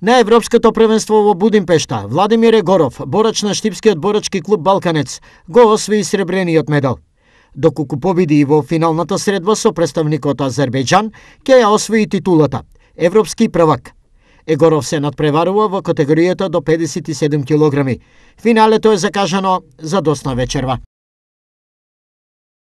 На Европското првенство во Будимпешта, Владимир Егоров, борач на Штипскиот борачки клуб Балканец, го освои сребрениот медал. Доколку победи и во финалната средба со представникот Азербејджан, ќе ја освои титулата Европски првак. Егоров се надпреварува во категоријата до 57 килограми. Финалето е закажано за досна вечерва.